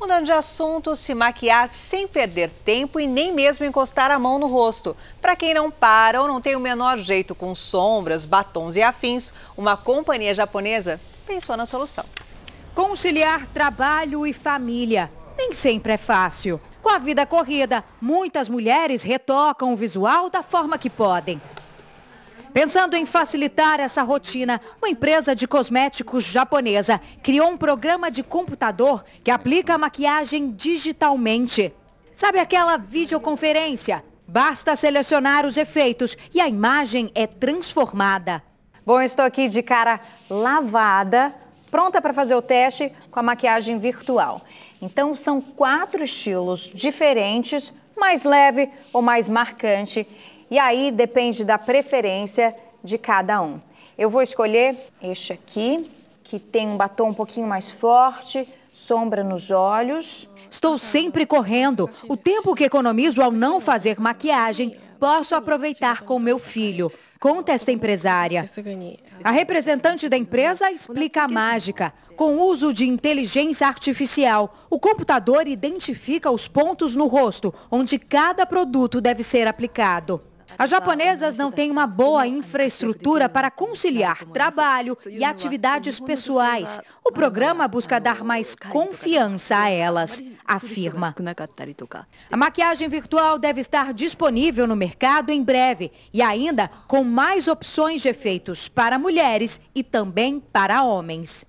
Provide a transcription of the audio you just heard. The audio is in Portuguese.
Mudando de assunto, se maquiar sem perder tempo e nem mesmo encostar a mão no rosto. Para quem não para ou não tem o menor jeito com sombras, batons e afins, uma companhia japonesa pensou na solução. Conciliar trabalho e família nem sempre é fácil. Com a vida corrida, muitas mulheres retocam o visual da forma que podem. Pensando em facilitar essa rotina, uma empresa de cosméticos japonesa criou um programa de computador que aplica a maquiagem digitalmente. Sabe aquela videoconferência? Basta selecionar os efeitos e a imagem é transformada. Bom, estou aqui de cara lavada, pronta para fazer o teste com a maquiagem virtual. Então, são quatro estilos diferentes, mais leve ou mais marcante e aí depende da preferência de cada um. Eu vou escolher este aqui, que tem um batom um pouquinho mais forte, sombra nos olhos. Estou sempre correndo. O tempo que economizo ao não fazer maquiagem, posso aproveitar com meu filho. Conta esta empresária. A representante da empresa explica a mágica. Com o uso de inteligência artificial, o computador identifica os pontos no rosto onde cada produto deve ser aplicado. As japonesas não têm uma boa infraestrutura para conciliar trabalho e atividades pessoais. O programa busca dar mais confiança a elas, afirma. A maquiagem virtual deve estar disponível no mercado em breve e ainda com mais opções de efeitos para mulheres e também para homens.